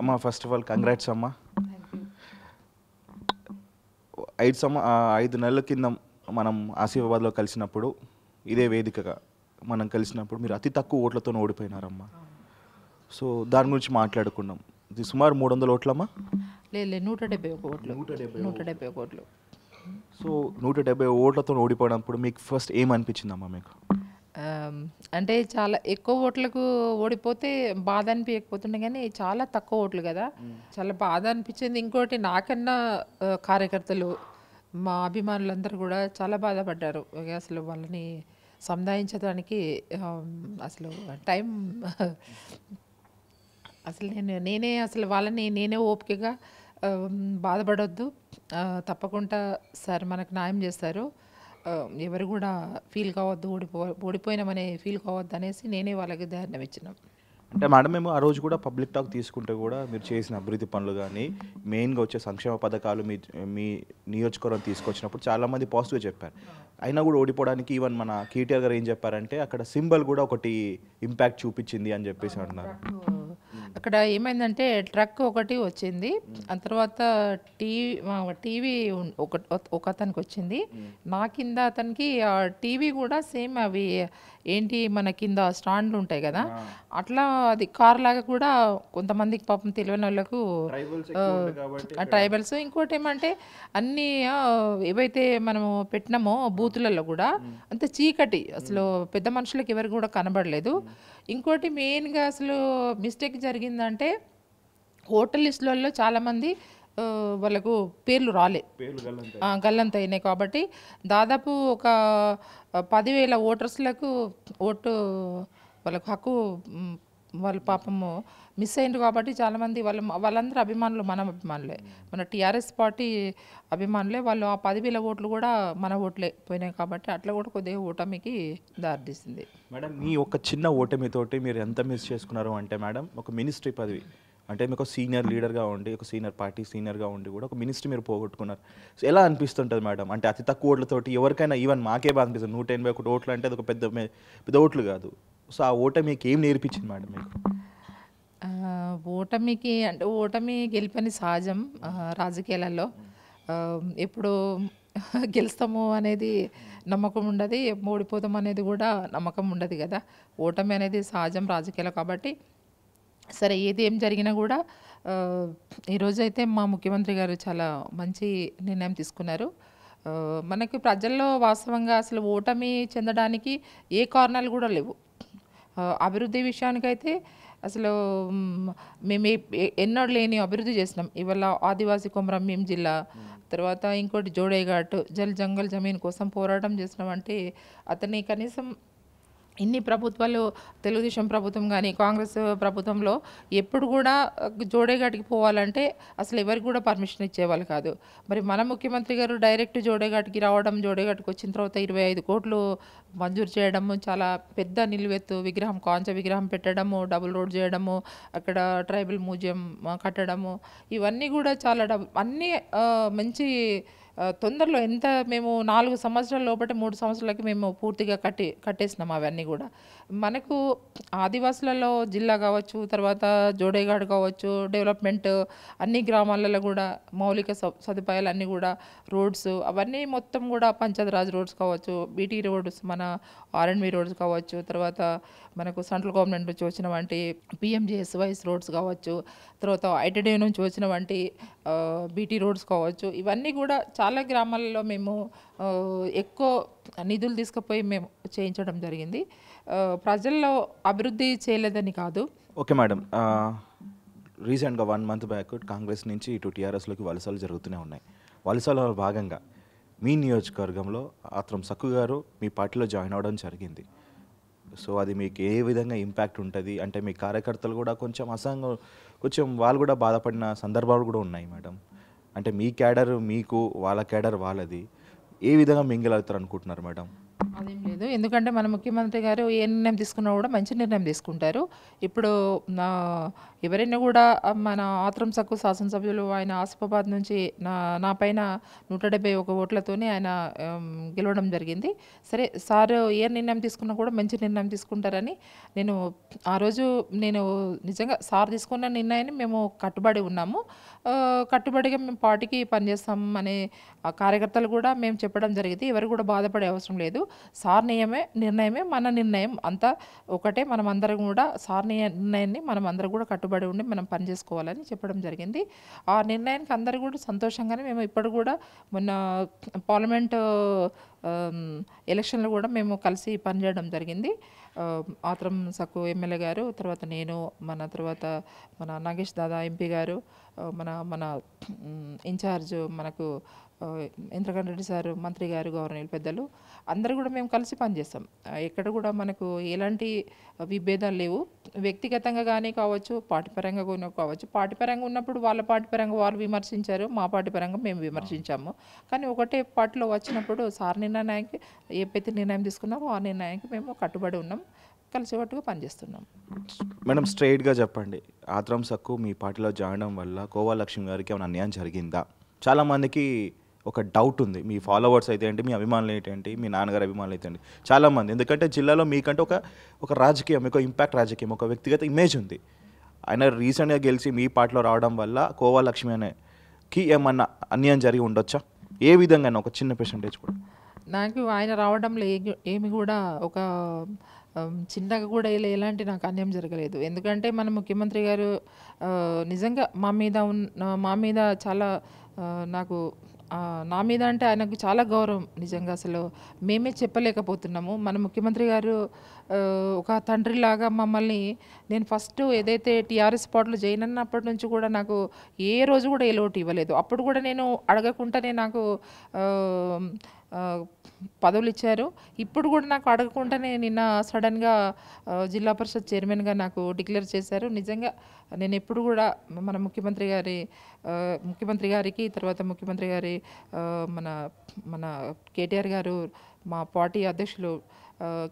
అమ్మ first of all congrats అమ్మ ఐదు సమ ఐదు నెలల కింద మనం ఆసిఫాబాద్లో కలిసినప్పుడు ఇదే వేదికగా మనం కలిసినప్పుడు మీరు అతి తక్కువ ఓట్లతో ఓడిపోయినారమ్మా సో దాని గురించి మాట్లాడుకున్నాం ఇది సుమారు మూడు వందల ఓట్లమ్మా లేదు నూట డెబ్బై ఒక ఓట్లు నూట డెబ్బై నూట డెబ్బై ఓట్లు సో నూట డెబ్బై ఓట్లతో ఓడిపోయినప్పుడు మీకు ఫస్ట్ ఏమనిపించిందమ్మా మీకు అంటే చాలా ఎక్కువ ఓట్లకు ఓడిపోతే బాధ అనిపించకపోతుండే కానీ చాలా తక్కువ ఓట్లు కదా చాలా బాధ అనిపించింది ఇంకోటి నాకన్నా కార్యకర్తలు మా అభిమానులందరూ కూడా చాలా బాధపడ్డారు అసలు వాళ్ళని సంధాయించడానికి అసలు టైం అసలు నేను నేనే అసలు వాళ్ళని నేనే ఓపికగా బాధపడొద్దు తప్పకుండా సార్ మనకు న్యాయం చేస్తారు ఎవరు కూడా ఫీల్ కావద్దు ఓడిపో ఓడిపోయినామనే ఫీల్ కావద్దు అనేసి నేనే వాళ్ళకి ధైర్యం ఇచ్చినాం అంటే మేడం మేము ఆ రోజు కూడా పబ్లిక్ టాక్ తీసుకుంటే కూడా మీరు చేసిన అభివృద్ధి పనులు కానీ మెయిన్గా వచ్చే సంక్షేమ పథకాలు మీ మీ నియోజకవర్గం తీసుకొచ్చినప్పుడు చాలామంది పాజిటివ్ చెప్పారు అయినా కూడా ఓడిపోవడానికి ఈవెన్ మన కేటీఆర్ గారు ఏం చెప్పారంటే అక్కడ సింబల్ కూడా ఒకటి ఇంపాక్ట్ చూపించింది అని చెప్పేసి అంటున్నారు అక్కడ ఏమైందంటే ట్రక్ ఒకటి వచ్చింది ఆ తర్వాత టీవీ టీవీ ఒక అతనికి వచ్చింది నా కింద అతనికి ఆ టీవీ కూడా సేమ్ అవి ఏంటి మన కింద స్టాండ్లు ఉంటాయి కదా అట్లా అది కార్ లాగా కూడా కొంతమందికి పాపం తెలియని వాళ్ళకు ట్రైబల్స్ ఇంకోటి ఏమంటే అన్ని ఏవైతే మనము పెట్టినామో బూతులలో కూడా అంత చీకటి అసలు పెద్ద మనుషులకు ఎవరు కూడా కనబడలేదు ఇంకోటి మెయిన్గా అసలు మిస్టేక్ జరిగిందంటే హోటల్ లిస్టులలో చాలామంది వాళ్ళకు పేర్లు రాలే గల్లంత అయినాయి కాబట్టి దాదాపు ఒక పదివేల ఓటర్స్లకు ఓటు వాళ్ళకు హక్కు వాళ్ళు పాపము మిస్ అయింది కాబట్టి చాలామంది వాళ్ళ వాళ్ళందరూ అభిమానులు మన అభిమానులే మన టీఆర్ఎస్ పార్టీ అభిమానులే వాళ్ళు ఆ పదివేల ఓట్లు కూడా మన ఓట్లే పోయినాయి కాబట్టి అట్లా కూడా కొద్దిగా ఓటమికి దారితీసింది మేడం మీ ఒక చిన్న ఓటమితోటి మీరు ఎంత మిస్ చేసుకున్నారు అంటే మేడం ఒక మినిస్ట్రీ పదవి అంటే మీకు సీనియర్ లీడర్గా ఉండి ఒక సీనియర్ పార్టీ సీనియర్గా ఉండి కూడా ఒక మినిస్ట్రీ మీరు పోగొట్టుకున్నారు సో ఎలా అనిపిస్తుంటుంది మేడం అంటే అతి తక్కువ ఓట్లతోటి ఎవరికైనా ఈవెన్ మాకే బాగా అనిపిస్తుంది నూట ఎనభై ఒకటి ఓట్లు అంటే అది ఒక పెద్ద పెద్ద ఓట్లు కాదు సో ఆ ఓటమికి ఏం నేర్పించింది మేడం మీకు ఓటమికి అంటే ఓటమి గెలిపని సహజం రాజకీయాలలో ఎప్పుడు గెలుస్తాము అనేది నమ్మకం ఉండదు ఓడిపోతాం అనేది కూడా నమ్మకం ఉండదు కదా ఓటమి అనేది సహజం రాజకీయాలు కాబట్టి సరే ఏది ఏం జరిగినా కూడా ఈరోజైతే మా ముఖ్యమంత్రి గారు చాలా మంచి నిర్ణయం తీసుకున్నారు మనకి ప్రజల్లో వాస్తవంగా అసలు ఓటమి చెందడానికి ఏ కారణాలు కూడా లేవు అభివృద్ధి విషయానికైతే అసలు మేము ఎన్నోడు లేని అభివృద్ధి చేసినాం ఇవాళ ఆదివాసీ మేము జిల్లా తర్వాత ఇంకోటి జోడేఘాట్ జల్ జంగల్ జమీన్ కోసం పోరాటం చేసినామంటే అతని కనీసం ఇన్ని ప్రభుత్వాలు తెలుగుదేశం ప్రభుత్వం కానీ కాంగ్రెస్ ప్రభుత్వంలో ఎప్పుడు కూడా జోడేఘాటికి పోవాలంటే అసలు ఎవరికి కూడా పర్మిషన్ ఇచ్చేవాళ్ళు కాదు మరి మన ముఖ్యమంత్రి గారు డైరెక్ట్ జోడేఘాటికి రావడం జోడేఘాటికి వచ్చిన తర్వాత ఇరవై ఐదు కోట్లు మంజూరు చేయడము చాలా పెద్ద నిలువెత్తు విగ్రహం కాంచ విగ్రహం పెట్టడము డబుల్ రోడ్ చేయడము అక్కడ ట్రైబల్ మ్యూజియం కట్టడము ఇవన్నీ కూడా చాలా డబుల్ అన్నీ మంచి తొందరలో ఎంత మేము నాలుగు సంవత్సరాల లోపల మూడు సంవత్సరాలకి మేము పూర్తిగా కట్టి కట్టేసినాం అవన్నీ కూడా మనకు ఆదివాసులలో జిల్లా కావచ్చు తర్వాత జోడేగాడు కావచ్చు డెవలప్మెంట్ అన్ని గ్రామాలలో కూడా మౌలిక సదుపాయాలు అన్నీ కూడా రోడ్స్ అవన్నీ మొత్తం కూడా పంచాయత్ రాజ్ రోడ్స్ కావచ్చు బీటీ రోడ్స్ మన ఆర్ఎండ్బి రోడ్స్ కావచ్చు తర్వాత మనకు సెంట్రల్ గవర్నమెంట్ నుంచి వచ్చిన వంటి పిఎంజేఎస్వైస్ రోడ్స్ కావచ్చు తర్వాత ఐటీడీ నుంచి వచ్చిన వంటి బీటీ రోడ్స్ కావచ్చు ఇవన్నీ కూడా చాలా గ్రామాలలో మేము ఎక్కువ నిధులు తీసుకుపోయి మేము చేయించడం జరిగింది ప్రజల్లో అభివృద్ధి చేయలేదని కాదు ఓకే మేడం రీసెంట్గా వన్ మంత్ బ్యాక్ కాంగ్రెస్ నుంచి ఇటు టీఆర్ఎస్లోకి వలసలు జరుగుతూనే ఉన్నాయి వలసలో భాగంగా మీ నియోజకవర్గంలో ఆత్రం సక్కు గారు మీ పార్టీలో జాయిన్ అవ్వడం జరిగింది సో అది మీకు ఏ విధంగా ఇంపాక్ట్ ఉంటుంది అంటే మీ కార్యకర్తలు కూడా కొంచెం అసంగ కొంచెం వాళ్ళు కూడా బాధపడిన సందర్భాలు కూడా ఉన్నాయి మేడం అంటే మీ క్యాడర్ మీకు వాళ్ళ క్యాడర్ వాళ్ళది ఏ విధంగా మింగిల్ అవుతారు అనుకుంటున్నారు మేడం అదేం లేదు ఎందుకంటే మన ముఖ్యమంత్రి గారు ఏ నిర్ణయం తీసుకున్నా కూడా మంచి నిర్ణయం తీసుకుంటారు ఇప్పుడు ఎవరైనా కూడా మన ఆత్రం సక్కు శాసనసభ్యులు ఆయన ఆసిఫాబాద్ నుంచి నా నా పైన నూట డెబ్బై ఒక ఓట్లతోనే ఆయన గెలవడం జరిగింది సరే సార్ ఏ నిర్ణయం తీసుకున్నా కూడా మంచి నిర్ణయం తీసుకుంటారని నేను ఆ రోజు నేను నిజంగా సార్ తీసుకున్న నిర్ణయాన్ని మేము కట్టుబడి ఉన్నాము కట్టుబడిగా మేము పార్టీకి పనిచేస్తాం అనే కార్యకర్తలు కూడా మేము చెప్పడం జరిగింది ఎవరు కూడా బాధపడే అవసరం లేదు సార్ నియమే నిర్ణయమే మన నిర్ణయం అంతా ఒకటే మనం అందరం కూడా సార్ నిర్ణయాన్ని మనం అందరం కూడా కట్టుబడి ఉండి మనం పనిచేసుకోవాలని చెప్పడం జరిగింది ఆ నిర్ణయానికి అందరూ కూడా సంతోషంగానే మేము ఇప్పుడు కూడా మొన్న పార్లమెంట్ ఎలక్షన్లో um, కూడా మేము కలిసి పనిచేయడం జరిగింది um, ఆత్రం సక్కు ఎమ్మెల్యే గారు తర్వాత నేను మన తర్వాత మన నాగేష్ దాదా ఎంపీ గారు uh, మన మన ఇన్ఛార్జ్ mm, మనకు ఇంద్రకరణ్ రెడ్డి సార్ మంత్రి గారు గవర్నర్ పెద్దలు అందరూ కూడా మేము కలిసి పనిచేస్తాం ఎక్కడ కూడా మనకు ఎలాంటి విభేదాలు లేవు వ్యక్తిగతంగా కానీ కావచ్చు పార్టీపరంగా కావచ్చు పాటిపరంగా ఉన్నప్పుడు వాళ్ళ పాటిపరంగా వాళ్ళు విమర్శించారు మా పాటిపరంగా మేము విమర్శించాము కానీ ఒకటే పార్టీలో వచ్చినప్పుడు సార్ నిర్ణయానికి ఏ పెద్ద నిర్ణయం తీసుకున్నామో ఆ నిర్ణయానికి మేము కట్టుబడి ఉన్నాం కలిసిపట్టుగా పనిచేస్తున్నాం మేడం స్ట్రైట్గా చెప్పండి ఆత్రం సక్కు మీ పార్టీలో జాయిన్ వల్ల కోవా లక్ష్మి గారికి ఏమైనా అన్యాయం జరిగిందా చాలామందికి ఒక డౌట్ ఉంది మీ ఫాలోవర్స్ అయితే ఏంటి మీ అభిమానులు ఏంటి మీ నాన్నగారు అభిమానులు అయితే ఏంటి చాలామంది ఎందుకంటే జిల్లాలో మీకంటే ఒక ఒక రాజకీయం ఒక ఇంపాక్ట్ రాజకీయం ఒక వ్యక్తిగత ఇమేజ్ ఉంది ఆయన రీసెంట్గా గెలిచి మీ పార్టీలో రావడం వల్ల కోవాలక్ష్మి అనేకి ఏమన్నా అన్యాయం జరిగి ఉండొచ్చా ఏ విధంగా ఒక చిన్న పర్సంటేజ్ కూడా నాకు ఆయన రావడంలో ఏమి కూడా ఒక చిన్నగా కూడా ఇలా ఎలాంటి నాకు అన్యాయం జరగలేదు ఎందుకంటే మన ముఖ్యమంత్రి గారు నిజంగా మా మీద ఉన్న మా మీద చాలా నాకు నా మీద అంటే ఆయనకు చాలా గౌరవం నిజంగా అసలు మేమే చెప్పలేకపోతున్నాము మన ముఖ్యమంత్రి గారు ఒక ఒక తండ్రిలాగా మమ్మల్ని నేను ఫస్ట్ ఏదైతే టీఆర్ఎస్ పాటలు జాయిన్ అన్నప్పటి నుంచి కూడా నాకు ఏ రోజు కూడా ఏ ఇవ్వలేదు అప్పుడు కూడా నేను అడగకుండానే నాకు పదవులు ఇచ్చారు ఇప్పుడు కూడా నాకు అడగకుండానే నిన్న సడన్గా జిల్లా పరిషత్ చైర్మన్గా నాకు డిక్లేర్ చేశారు నిజంగా నేను ఎప్పుడు కూడా మన ముఖ్యమంత్రి గారి ముఖ్యమంత్రి గారికి తర్వాత ముఖ్యమంత్రి గారి మన మన కేటీఆర్ గారు మా పార్టీ అధ్యక్షులు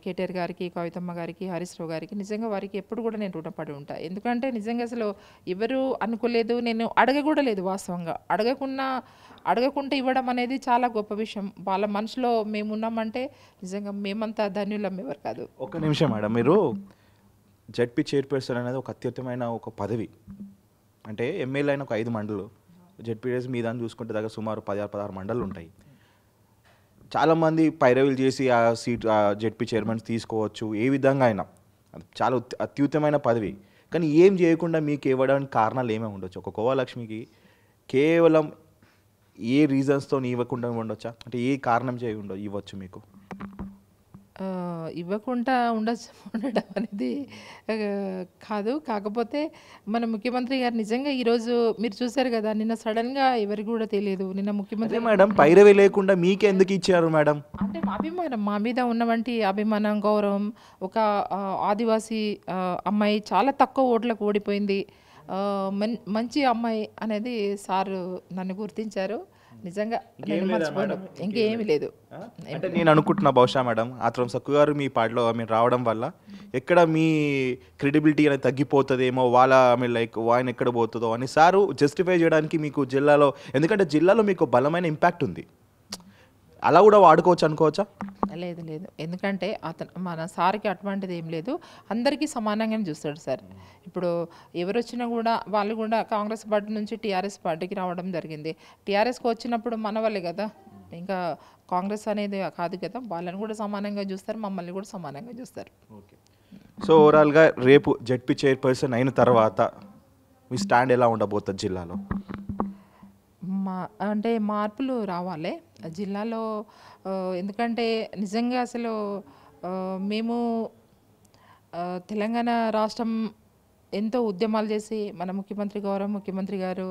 కేటీఆర్ గారికి కవితమ్మ గారికి హరీష్ రావు గారికి నిజంగా వారికి ఎప్పుడు కూడా నేను రుణపడి ఉంటాను ఎందుకంటే నిజంగా అసలు ఎవరు అనుకోలేదు నేను అడగకూడలేదు వాస్తవంగా అడగకున్నా అడగకుండా ఇవ్వడం అనేది చాలా గొప్ప విషయం వాళ్ళ మనసులో మేమున్నామంటే నిజంగా మేమంతా ధన్యులం ఎవరు కాదు ఒక నిమిషం మేడం మీరు జడ్పీ చైర్పర్సన్ అనేది ఒక అత్యుత్తమైన ఒక పదవి అంటే ఎమ్మెల్యే అయిన ఒక ఐదు మండలు జడ్పీఎస్ మీద చూసుకుంటే దగ్గర సుమారు పదహారు పదహారు మండలు ఉంటాయి చాలామంది పైరవీలు చేసి ఆ సీట్ ఆ జడ్పీ చైర్మన్స్ తీసుకోవచ్చు ఏ విధంగా అయినా చాలా అత్యుత్తమైన పదవి కానీ ఏం చేయకుండా మీకు ఇవ్వడానికి కారణాలు ఏమేమి ఉండొచ్చు ఒక కోవాలక్ష్మికి కేవలం ఏ రీజన్స్తో ఇవ్వకుండా ఉండొచ్చా అంటే ఏ కారణం చేయి ఉండవు ఇవ్వచ్చు మీకు ఇవ్వకుండా ఉండచ్చు ఉండడం అనేది కాదు కాకపోతే మన ముఖ్యమంత్రి గారు నిజంగా ఈరోజు మీరు చూశారు కదా నిన్న సడన్గా ఎవరికి కూడా తెలియదు నిన్న ముఖ్యమంత్రి మేడం పైరవి లేకుండా మీకు ఎందుకు ఇచ్చారు మేడం అంటే అభిమానం మా మీద ఉన్నవంటి అభిమానం గౌరవం ఒక ఆదివాసీ అమ్మాయి చాలా తక్కువ ఓట్లకు ఓడిపోయింది మంచి అమ్మాయి అనేది సారు నన్ను గుర్తించారు నిజంగా ఇంకేమీ లేదు అంటే నేను అనుకుంటున్నా బహుశా మేడం ఆత్రం సక్కు గారు మీ పాటలో మీరు రావడం వల్ల ఎక్కడ మీ క్రెడిబిలిటీ అనేది తగ్గిపోతుందేమో వాళ్ళ మీ లైక్ వాయిన్ ఎక్కడ పోతుందో అని సారు జస్టిఫై చేయడానికి మీకు జిల్లాలో ఎందుకంటే జిల్లాలో మీకు బలమైన ఇంపాక్ట్ ఉంది అలా కూడా వాడుకోవచ్చు అనుకోవచ్చా లేదు లేదు ఎందుకంటే అతను మన సార్కి అటువంటిది ఏం లేదు అందరికీ సమానంగానే చూస్తాడు సార్ ఇప్పుడు ఎవరు వచ్చినా కూడా వాళ్ళు కూడా కాంగ్రెస్ పార్టీ నుంచి టీఆర్ఎస్ పార్టీకి రావడం జరిగింది టీఆర్ఎస్కి వచ్చినప్పుడు మన కదా ఇంకా కాంగ్రెస్ అనేది కాదు కదా వాళ్ళని కూడా సమానంగా చూస్తారు మమ్మల్ని కూడా సమానంగా చూస్తారు ఓకే సో ఓవరాల్గా రేపు జడ్పీ చైర్పర్సన్ అయిన తర్వాత మీ స్టాండ్ ఎలా ఉండబోతుంది జిల్లాలో మా అంటే మార్పులు రావాలి జిల్లాలో ఎందుకంటే నిజంగా అసలు మేము తెలంగాణ రాష్ట్రం ఎంతో ఉద్యమాలు చేసి మన ముఖ్యమంత్రి గౌరవ ముఖ్యమంత్రి గారు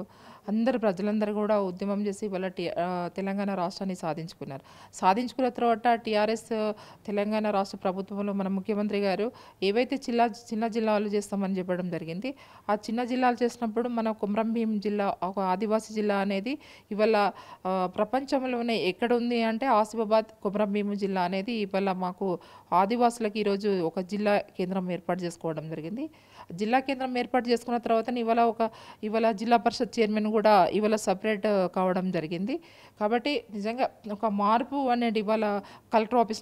అందరు ప్రజలందరూ కూడా ఉద్యమం చేసి ఇవాళ తెలంగాణ రాష్ట్రాన్ని సాధించుకున్నారు సాధించుకున్న తర్వాత టీఆర్ఎస్ తెలంగాణ రాష్ట్ర ప్రభుత్వంలో మన ముఖ్యమంత్రి గారు ఏవైతే చిల్లా చిన్న జిల్లాలు చేస్తామని చెప్పడం జరిగింది ఆ చిన్న జిల్లాలు చేసినప్పుడు మన కుమ్రంభీం జిల్లా ఒక ఆదివాసీ జిల్లా అనేది ఇవాళ ప్రపంచంలోనే ఎక్కడ ఉంది అంటే ఆసిఫాబాద్ కుమ్రంభీం జిల్లా అనేది ఇవాళ మాకు ఆదివాసులకు ఈరోజు ఒక జిల్లా కేంద్రం ఏర్పాటు చేసుకోవడం జరిగింది జిల్లా కేంద్రం ఏర్పాటు చేసుకున్న తర్వాత ఇవాళ ఒక ఇవాళ జిల్లా పరిషత్ చైర్మన్ కూడా ఇవాళ సపరేట్ uh, కావడం జరిగింది కాబట్టి నిజంగా ఒక మార్పు అనేది ఇవాళ కలెక్టర్ ఆఫీస్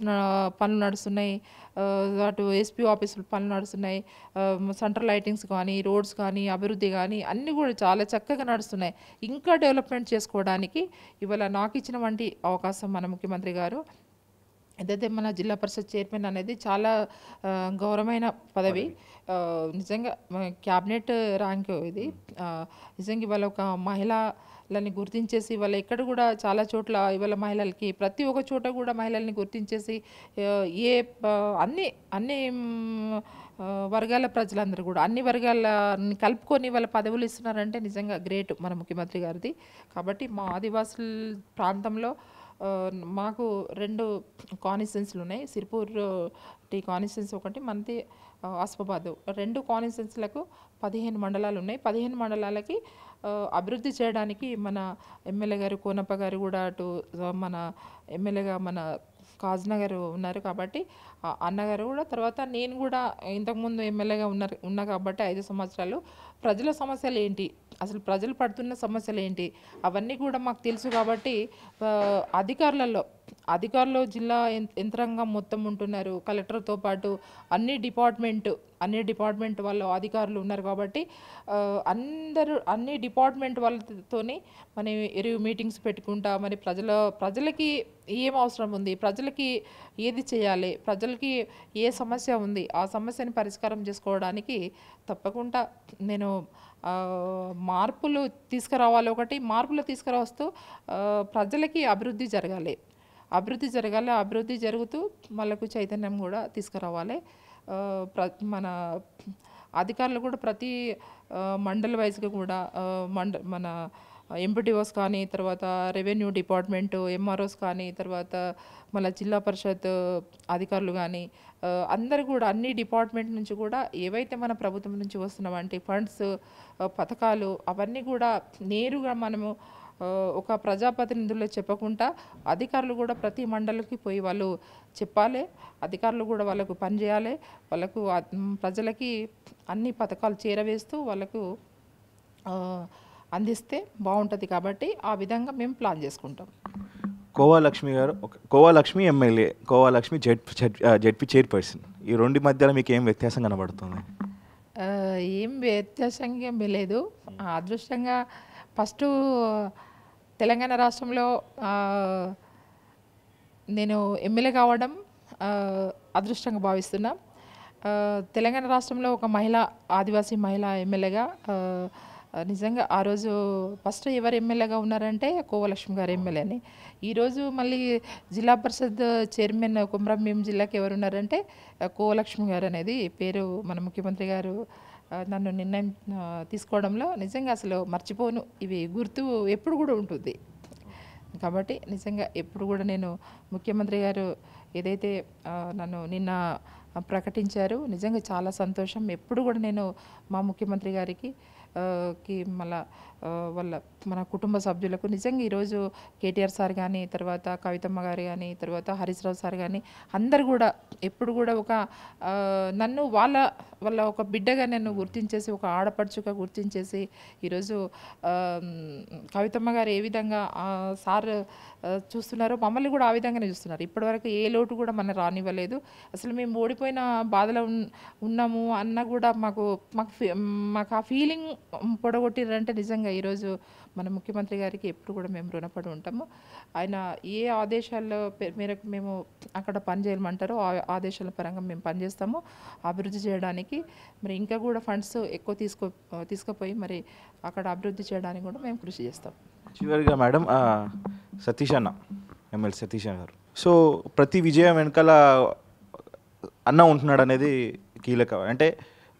పనులు నడుస్తున్నాయి uh, అటు ఎస్పీ ఆఫీసులు పనులు నడుస్తున్నాయి సెంట్రల్ లైటింగ్స్ కానీ రోడ్స్ కానీ అభివృద్ధి కానీ అన్నీ కూడా చాలా చక్కగా నడుస్తున్నాయి ఇంకా డెవలప్మెంట్ చేసుకోవడానికి ఇవాళ నాకు ఇచ్చినటువంటి అవకాశం మన ముఖ్యమంత్రి గారు అయితే మన జిల్లా పరిషత్ చైర్మన్ అనేది చాలా గౌరవమైన పదవి నిజంగా క్యాబినెట్ ర్యాంక్ ఇది నిజంగా ఇవాళ ఒక మహిళలని గుర్తించేసి ఇవాళ ఎక్కడ కూడా చాలా చోట్ల ఇవాళ మహిళలకి ప్రతి ఒక్క చోట కూడా మహిళల్ని గుర్తించేసి ఏ అన్ని అన్ని వర్గాల ప్రజలందరూ కూడా అన్ని వర్గాలని కలుపుకొని వాళ్ళ పదవులు ఇస్తున్నారంటే నిజంగా గ్రేట్ మన ముఖ్యమంత్రి గారిది కాబట్టి మా ఆదివాసుల ప్రాంతంలో మాకు రెండు కాన్స్టిట్యున్సీలు ఉన్నాయి సిరిపూర్ టీ కాన్స్టిట్యున్సీ ఒకటి మనది ఆస్ఫాబాద్ రెండు కాన్స్టిట్యున్సీలకు పదిహేను మండలాలు ఉన్నాయి పదిహేను మండలాలకి అభివృద్ధి చేయడానికి మన ఎమ్మెల్యే గారు కోనప్ప గారు కూడా అటు మన ఎమ్మెల్యేగా మన కాజ్నగర్ ఉన్నారు కాబట్టి అన్నగారు కూడా తర్వాత నేను కూడా ఇంతకుముందు ఎమ్మెల్యేగా ఉన్నారు ఉన్నా కాబట్టి ఐదు సంవత్సరాలు ప్రజల సమస్యలు ఏంటి అసలు ప్రజలు పడుతున్న సమస్యలు ఏంటి అవన్నీ కూడా మాకు తెలుసు కాబట్టి అధికారులలో అధికారులు జిల్లా యంత్రాంగం మొత్తం ఉంటున్నారు కలెక్టర్తో పాటు అన్ని డిపార్ట్మెంట్ అన్ని డిపార్ట్మెంట్ వాళ్ళు అధికారులు ఉన్నారు కాబట్టి అందరూ అన్ని డిపార్ట్మెంట్ వాళ్ళతోని మనం ఎరువు మీటింగ్స్ పెట్టుకుంటా మరి ప్రజల ప్రజలకి ఏం అవసరం ఉంది ప్రజలకి ఏది చేయాలి ప్రజలకి ఏ సమస్య ఉంది ఆ సమస్యని పరిష్కారం చేసుకోవడానికి తప్పకుండా నేను మార్పులు తీసుకురావాలి ఒకటి మార్పులు తీసుకురావస్తూ ప్రజలకి అభివృద్ధి జరగాలి అభివృద్ధి జరగాలి అభివృద్ధి జరుగుతూ మళ్ళకు చైతన్యం కూడా తీసుకురావాలి ప్ర మన అధికారులు కూడా ప్రతి మండల వైజ్గా కూడా మండ మన ఎంపీటీఓస్ కానీ తర్వాత రెవెన్యూ డిపార్ట్మెంటు ఎంఆర్ఓస్ కానీ తర్వాత మళ్ళీ జిల్లా పరిషత్ అధికారులు కానీ అందరు కూడా అన్ని డిపార్ట్మెంట్ నుంచి కూడా ఏవైతే మన ప్రభుత్వం నుంచి వస్తున్నామంటే ఫండ్స్ పథకాలు అవన్నీ కూడా నేరుగా మనము ఒక ప్రజాప్రతినిధుల్లో చెప్పకుండా అధికారులు కూడా ప్రతి మండలికి పోయి వాళ్ళు చెప్పాలి అధికారులు కూడా వాళ్ళకు పనిచేయాలి వాళ్ళకు ప్రజలకి అన్ని పథకాలు చేరవేస్తూ వాళ్ళకు అందిస్తే బాగుంటుంది కాబట్టి ఆ విధంగా మేము ప్లాన్ చేసుకుంటాం కోవాలక్ష్మి గారు Kova Lakshmi MLA Kova Lakshmi Z ZP chairperson ఈ రెండు మధ్యలో మీకు ఏం వ్యత్యాసం కనబడుతుంది ఏం వ్యత్యాసంగా ఏమి లేదు అదృష్టంగా ఫస్ట్ తెలంగాణ రాష్ట్రంలో నేను ఎమ్మెల్యే కావడం అదృష్టంగా భావిస్తున్నా తెలంగాణ రాష్ట్రంలో ఒక మహిళ ఆదివాసీ మహిళ ఎమ్మెల్యేగా నిజంగా ఆ రోజు ఫస్ట్ ఎవరు ఎమ్మెల్యేగా ఉన్నారంటే కోవలక్ష్మి గారు ఎమ్మెల్యేని ఈరోజు మళ్ళీ జిల్లా పరిషత్ చైర్మన్ కుమ్రంభీం జిల్లాకి ఉన్నారంటే కోవలక్ష్మి గారు అనేది పేరు మన ముఖ్యమంత్రి గారు నన్ను నిర్ణయం తీసుకోవడంలో నిజంగా అసలు మర్చిపోను ఇవి గుర్తు ఎప్పుడు కూడా ఉంటుంది కాబట్టి నిజంగా ఎప్పుడు కూడా నేను ముఖ్యమంత్రి గారు ఏదైతే నన్ను నిన్న ప్రకటించారు నిజంగా చాలా సంతోషం ఎప్పుడు కూడా నేను మా ముఖ్యమంత్రి గారికి की मला వాళ్ళ మన కుటుంబ సభ్యులకు నిజంగా ఈరోజు కేటీఆర్ సార్ కానీ తర్వాత కవితమ్మ గారు కానీ తర్వాత హరీశ్రావు సార్ కానీ అందరు కూడా ఎప్పుడు కూడా ఒక నన్ను వాళ్ళ వాళ్ళ ఒక బిడ్డగా నన్ను గుర్తించేసి ఒక ఆడపడుచుగా గుర్తించేసి ఈరోజు కవితమ్మ గారు ఏ విధంగా సార్ చూస్తున్నారో మమ్మల్ని కూడా ఆ విధంగానే చూస్తున్నారు ఇప్పటివరకు ఏ లోటు కూడా మనం రానివ్వలేదు అసలు మేము ఓడిపోయిన బాధలో ఉన్నాము అన్న కూడా మాకు మాకు మాకు ఆ ఫీలింగ్ పొడగొట్టిరంటే నిజంగా ఈరోజు మన ముఖ్యమంత్రి గారికి ఎప్పుడు కూడా మేము రుణపడి ఉంటాము ఆయన ఏ ఆదేశాల్లో మేరకు మేము అక్కడ పని చేయమంటారో ఆ ఆదేశాల పరంగా మేము పనిచేస్తాము అభివృద్ధి చేయడానికి మరి ఇంకా కూడా ఫండ్స్ ఎక్కువ తీసుకో తీసుకుపోయి మరి అక్కడ అభివృద్ధి చేయడానికి కూడా మేము కృషి చేస్తాం చివరిగా మేడం సతీష్ అన్న ఎమ్మెల్యే సతీష్ అన్న గారు సో ప్రతి విజయం వెనకాల అన్న ఉంటున్నాడు అనేది కీలక అంటే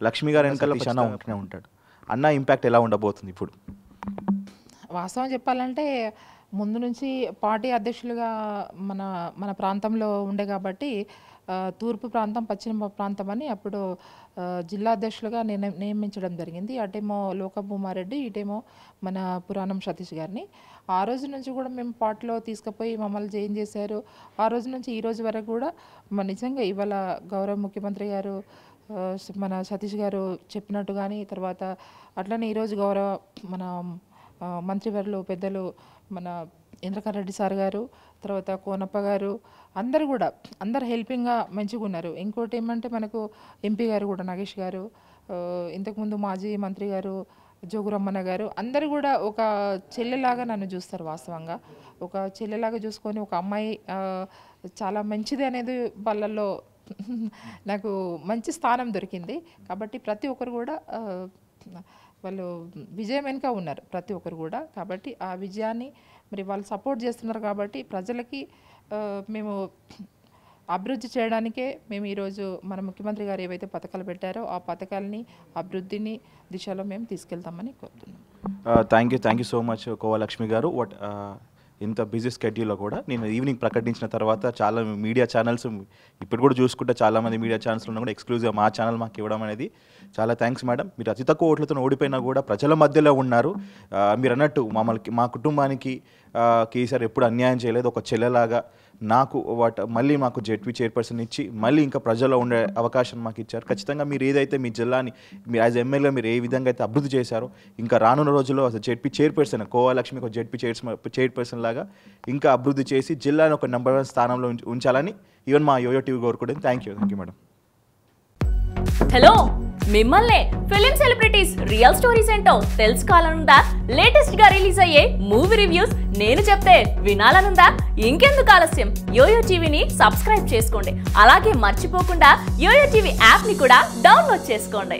లక్ష్మి గారు వెనకాల అన్న ఉంటూనే ఉంటాడు అన్న ఇంపాక్ట్ ఎలా ఉండబోతుంది ఇప్పుడు వాస్తవం చెప్పాలంటే ముందు నుంచి పార్టీ అధ్యక్షులుగా మన మన ప్రాంతంలో ఉండే కాబట్టి తూర్పు ప్రాంతం పశ్చిమ ప్రాంతం అని అప్పుడు జిల్లా అధ్యక్షులుగా నియమించడం జరిగింది అటేమో లోకభూమారెడ్డి ఇటేమో మన పురాణం సతీష్ గారిని ఆ రోజు నుంచి కూడా మేము పాటలో తీసుకుపోయి మమ్మల్ని జాయిన్ చేశారు ఆ రోజు నుంచి ఈ రోజు వరకు కూడా మన నిజంగా ఇవాళ గౌరవ ముఖ్యమంత్రి గారు మన సతీష్ గారు చెప్పినట్టు కానీ తర్వాత అట్లనే ఈరోజు గౌరవ మన మంత్రివర్లు పెద్దలు మన ఇంద్రకరెడ్డి సార్ గారు తర్వాత కోనప్ప గారు అందరు కూడా అందరు హెల్పింగ్గా మంచిగా ఉన్నారు ఇంకోటి ఏమంటే మనకు ఎంపీ గారు కూడా నాగేష్ గారు ఇంతకుముందు మాజీ మంత్రి గారు జోగురమ్మన్న గారు అందరు కూడా ఒక చెల్లెలాగా నన్ను చూస్తారు వాస్తవంగా ఒక చెల్లెలాగా చూసుకొని ఒక అమ్మాయి చాలా మంచిది అనేది వాళ్ళల్లో నాకు మంచి స్థానం దొరికింది కాబట్టి ప్రతి ఒక్కరు కూడా వాళ్ళు విజయం వెనుక ఉన్నారు ప్రతి ఒక్కరు కూడా కాబట్టి ఆ విజయాన్ని మరి వాళ్ళు సపోర్ట్ చేస్తున్నారు కాబట్టి ప్రజలకి మేము అభివృద్ధి చేయడానికే మేము ఈరోజు మన ముఖ్యమంత్రి గారు ఏవైతే పథకాలు పెట్టారో ఆ పథకాలని అభివృద్ధిని దిశలో మేము తీసుకెళ్తామని కోరుతున్నాం thank you thank you so much Kova Lakshmi గారు వాట్ ఇంత బిజీ స్కెడ్యూల్లో కూడా నేను ఈవినింగ్ ప్రకటించిన తర్వాత చాలా మీడియా ఛానల్స్ ఇప్పుడు కూడా చూసుకుంటే చాలామంది మీడియా ఛానల్స్ ఉన్నా కూడా ఎక్స్క్లూజివ్ మా ఛానల్ మాకు ఇవ్వడం అనేది చాలా థ్యాంక్స్ మేడం మీరు అతి తక్కువ ఓట్లతో ఓడిపోయినా కూడా ప్రజల మధ్యలో ఉన్నారు మీరు అన్నట్టు మమ్మల్ని మా కుటుంబానికి కేసీఆర్ ఎప్పుడు అన్యాయం చేయలేదు ఒక చెల్లెలాగా నాకు వాట్ మళ్ళీ మాకు జెడ్పీ చైర్పర్సన్ ఇచ్చి మళ్ళీ ఇంకా ప్రజల్లో ఉండే అవకాశం మాకు ఇచ్చారు ఖచ్చితంగా మీరు ఏదైతే మీ జిల్లాని మీరు యాజ్ ఎమ్మెల్యే మీరు ఏ విధంగా అయితే అభివృద్ధి చేశారో ఇంకా రానున్న రోజుల్లో అసలు జెడ్పీ చైర్పర్సన్ కోవాలక్ష్మి ఒక జెడ్పీ చైర్స్ చైర్పర్సన్ లాగా ఇంకా అభివృద్ధి చేసి జిల్లాను ఒక నెంబర్ వన్ స్థానంలో ఉంచాలని ఈవెన్ మా యోయో టీవీ కోరుకోవడం thank you thank you madam hello మిమ్మల్నే ఫిలిం సెలబ్రిటీస్ రియల్ స్టోరీస్ ఏంటో తెలుసుకోవాలనుందా లేటెస్ట్ గా రిలీజ్ అయ్యే మూవీ రివ్యూస్ నేను చెప్తే వినాలనుందా ఇంకెందుకు ఆలస్యం యోయో టీవీని సబ్స్క్రైబ్ చేసుకోండి అలాగే మర్చిపోకుండా యోయో టీవీ యాప్ ని కూడా డౌన్లోడ్ చేసుకోండి